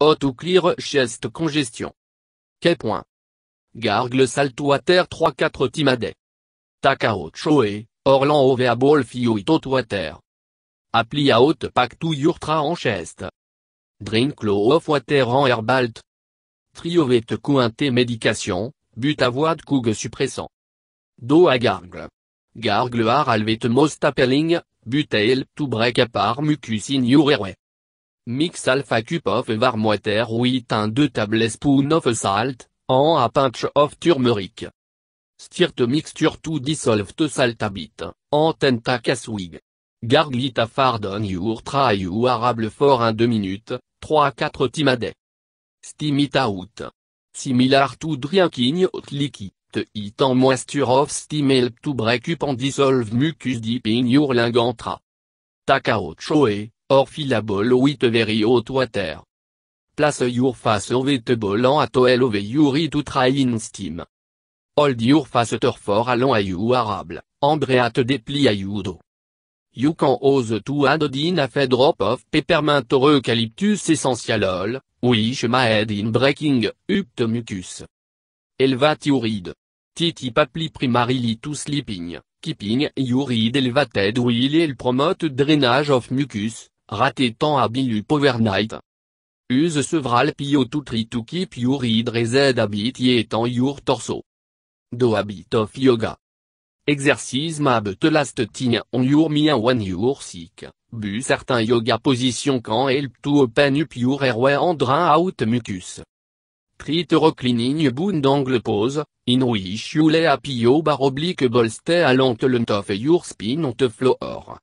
Haute ou clear chest congestion. Quai point. Gargle water 3-4 Timade. Takao Choe, Orlan overball fio water. Appli à haute pack to en chest. Drink low of water en herbalt. Triovet cointé médication, but de coug suppressant. Do à gargle. Gargle har alvet most appelling, but help to break apart mucus in your airway. Mix alpha cup of water with un 2 tablespoon of salt, en a pinch of turmeric. Stir the mixture to dissolve the salt a bit, en then take a swig. Gargle it on your try you arable for un 2 minutes, 3-4 timaday. Steam it out. Similar to drinking hot liquid, it and moisture of steam help to break up and dissolve mucus deep in your lingantra. Takao out ou with very hot water. Place your face it and at all over your to try in steam. Hold your face for allant a you arable, Ambreat déplie a you do. You can ose to add in a drop of peppermint or eucalyptus essential oil, which may in breaking up the mucus. Elvat your Titi papli primarily to sleeping, keeping your read elevated will promote drainage of mucus, raté tant power night. Use sevral pio tutri to keep your habit on your torso. Do habit of yoga. Exercise mab last on your mind one your sick. Bu certain yoga position can help to open up your airway and drain out mucus. Treat reclining bound d'angle pose, in which you lay a pio bar oblique bolster along the length of your spine on the floor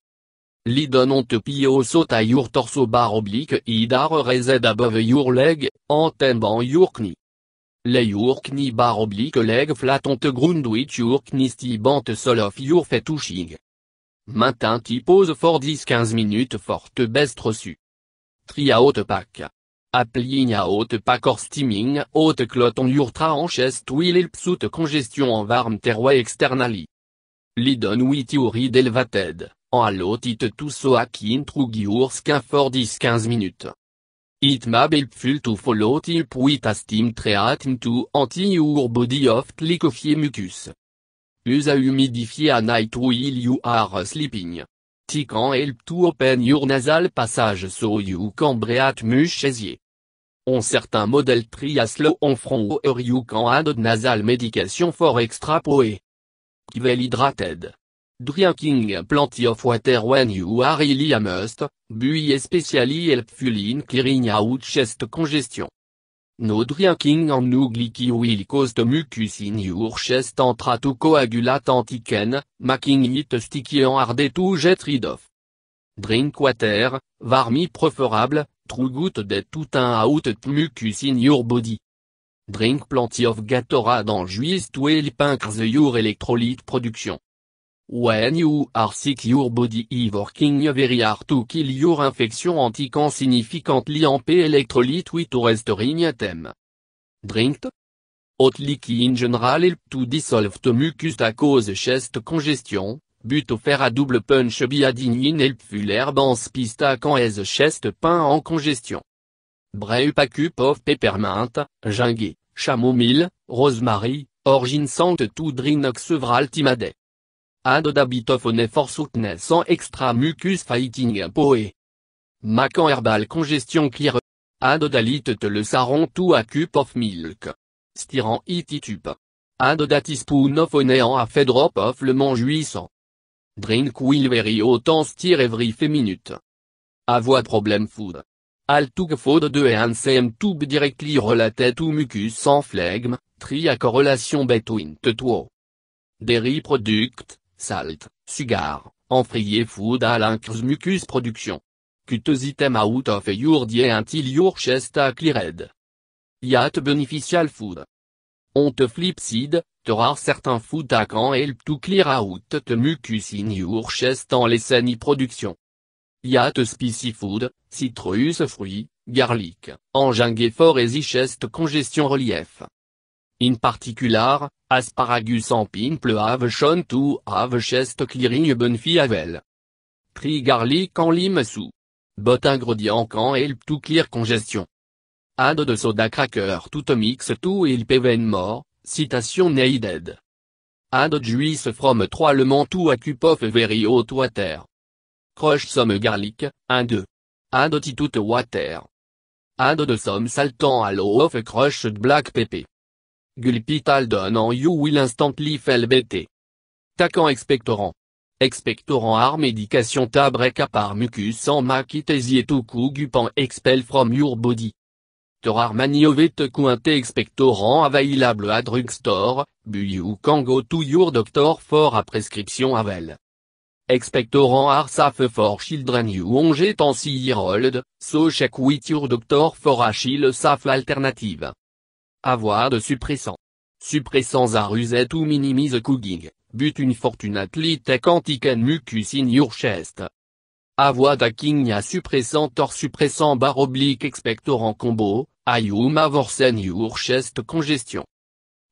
te saut à your torso bar oblique idar resed above your leg, antemban your knee. Les your knee bar oblique leg flat on the ground with your knee stibante sol of your fait touching. Maintenant, pose for 10-15 minutes forte best Tria haute pack. Applying haute pack or steaming haute clot on your en chest will help congestion en varme terroir externally. Lidon with your elevated en qui tussoakin qu'un for 10-15 minutes. It ma to follow tip with a steam to anti your body of tlicophier mucus. Use a humidify a night while you are sleeping. Tikan help to open your nasal passage so you can breathe much easier. On certains modèles triaslo on front or you can add nasal medication for extra poe. Kivel hydrated. Drinking plenty of water when you are really must buy especially helpful in clearing out chest congestion. No drinking and no glicky will cause mucus in your chest and to coagulate and thicken, making it sticky and hard to get rid of. Drink water, varmi preferable, true good de tout un out mucus in your body. Drink plenty of Gatorade and juice to help increase your electrolyte production. When you are sick your body is working very hard to kill your infection anti significantly amp electrolyte with restoring item. Drink. Hot liquid in general help to dissolve the mucus to cause chest congestion, but offer a double punch biadinin helpful and pista can as chest pain en congestion. Brew a of peppermint, gingue, chamomile, rosemary, origin ginseng to drink several timade. Ad for bit extra mucus fighting poe. Macan herbal congestion clear. Adodalite te le saron tout a cup of milk. Styran it tube. a fait drop of le mangeuissant. Drink will very autant stir every fe minute. Avoir problème food. All took food de un same tube directly related to mucus sans tri triacorrelation correlation between the two. Dairy product, Salt, cigare Enfrié Food Alain Mucus Production. Cuteus item out of your diet until your chest à cleared. Yat beneficial food. On te flip seed, te certain food à can help to clear out te mucus in your chest en les any production. Yat spicy food, citrus Fruit, garlic, enjingue for et chest congestion relief. In particular, asparagus en pimple have shown to have chest clearing benefit avel. Tree garlic en lime sous. Bot ingredient can help to clear congestion. Add de soda cracker to mix to il even more, citation needed. Add juice from 3 le to a cup of very hot water. Crush some garlic, 1 2. Add to water. Add de some salt and a of crushed black pepper. Gulpital en you will instantly fell BT. Tacan expectorant. Expectorant are medication tabre par mucus en makitesi et gupan expel from your body. Torar maniovet cointe expectorant available à drugstore, store kango to your doctor for a prescription avel. Expectorant are safe for children you on year old, so check with your doctor for a child safe alternative. Avoir de suppressant. Suppressant à rusette ou minimise cooking, but une fortune fortune quantique en mucus in your chest. Avoir king à suppressant or suppressant bar oblique expectorant combo, ayum avorsen your chest congestion.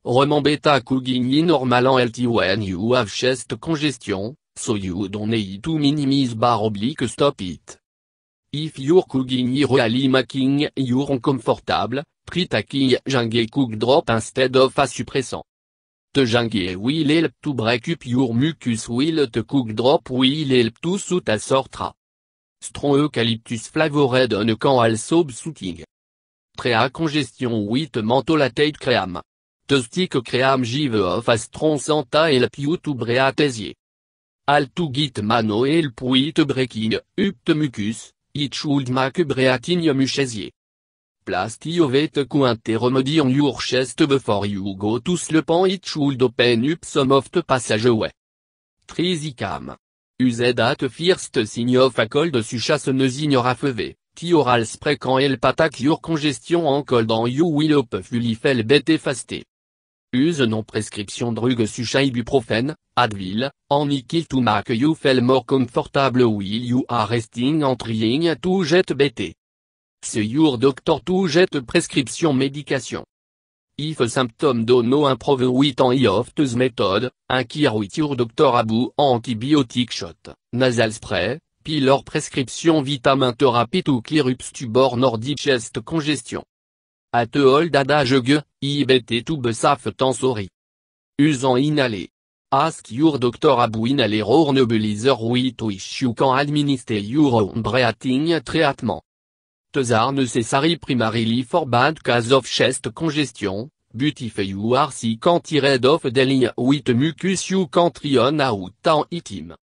Roman beta cooking in normal LT when you have chest congestion, so you don't need to minimize bar oblique stop it. If your cooking really making you're uncomfortable, Pritaki jingue cook drop instead of a suppressant. Te jingue will help to break up your mucus will te cook drop will help to soot a sortra. Strong eucalyptus flavored on can also sooting. Trea congestion with mentholated cream. Te stick cream give off a strong santa help you to breathe Al to get mano help with breaking up the mucus, it should make breathing easier vete cointe remedy on your chest before you go to sleep and it should open up some of the way. Trisicam. Use at first sign of a cold nos ignora feve, oral spray quand elle patak your congestion en cold you will up fulifel bete faste. Use non-prescription drug such ibuprofène, Advil, en to make you feel more comfortable while you are resting and trying to jet bete. Ce your docteur to jette prescription médication. If symptômes dono improve with an iofteuse méthode, inquire with your doctor about antibiotic shot, nasal spray, or prescription vitamin therapy to clear up or digest congestion. At old adage IBT to besaf tensori. Usant inhaler. Ask your doctor about inhaler or nebulizer with wish you can administer your own breathing treatment. Are necessary primarily for bad case of chest congestion, but if you are sick and tired of dealing with mucus you can out on it